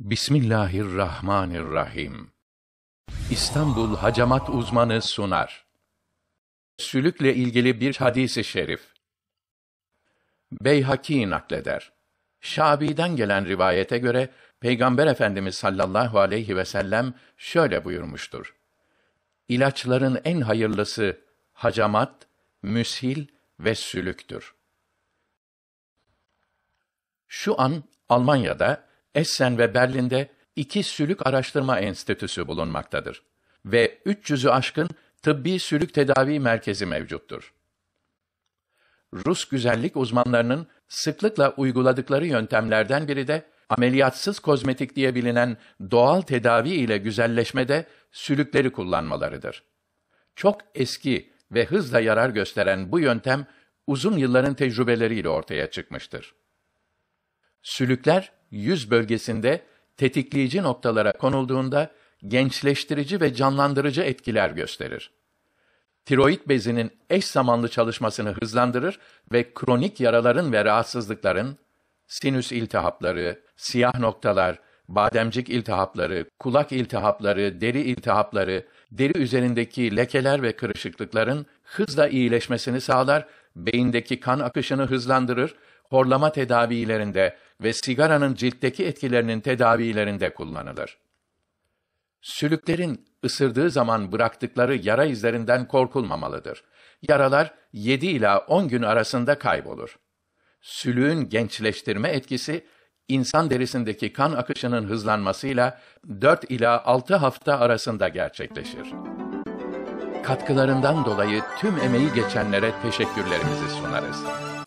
Bismillahirrahmanirrahim. İstanbul Hacamat Uzmanı sunar. Sülükle ilgili bir hadisi şerif. Beyhaki nakleder. Şabi'den gelen rivayete göre Peygamber Efendimiz sallallahu aleyhi ve sellem şöyle buyurmuştur. İlaçların en hayırlısı hacamat, müshil ve sülüktür. Şu an Almanya'da Essen ve Berlin'de iki sülük araştırma enstitüsü bulunmaktadır ve 300'ü aşkın tıbbi sülük tedavi merkezi mevcuttur. Rus güzellik uzmanlarının sıklıkla uyguladıkları yöntemlerden biri de ameliyatsız kozmetik diye bilinen doğal tedavi ile güzelleşmede sülükleri kullanmalarıdır. Çok eski ve hızla yarar gösteren bu yöntem uzun yılların tecrübeleriyle ortaya çıkmıştır. Sülükler yüz bölgesinde tetikleyici noktalara konulduğunda gençleştirici ve canlandırıcı etkiler gösterir. Tiroid bezinin eş zamanlı çalışmasını hızlandırır ve kronik yaraların ve rahatsızlıkların, sinüs iltihapları, siyah noktalar, bademcik iltihapları, kulak iltihapları, deri iltihapları, deri üzerindeki lekeler ve kırışıklıkların hızla iyileşmesini sağlar, beyindeki kan akışını hızlandırır horlama tedavilerinde ve sigaranın ciltteki etkilerinin tedavilerinde kullanılır. Sülüklerin ısırdığı zaman bıraktıkları yara izlerinden korkulmamalıdır. Yaralar 7 ila 10 gün arasında kaybolur. Sülüğün gençleştirme etkisi insan derisindeki kan akışının hızlanmasıyla 4 ila 6 hafta arasında gerçekleşir. Katkılarından dolayı tüm emeği geçenlere teşekkürlerimizi sunarız.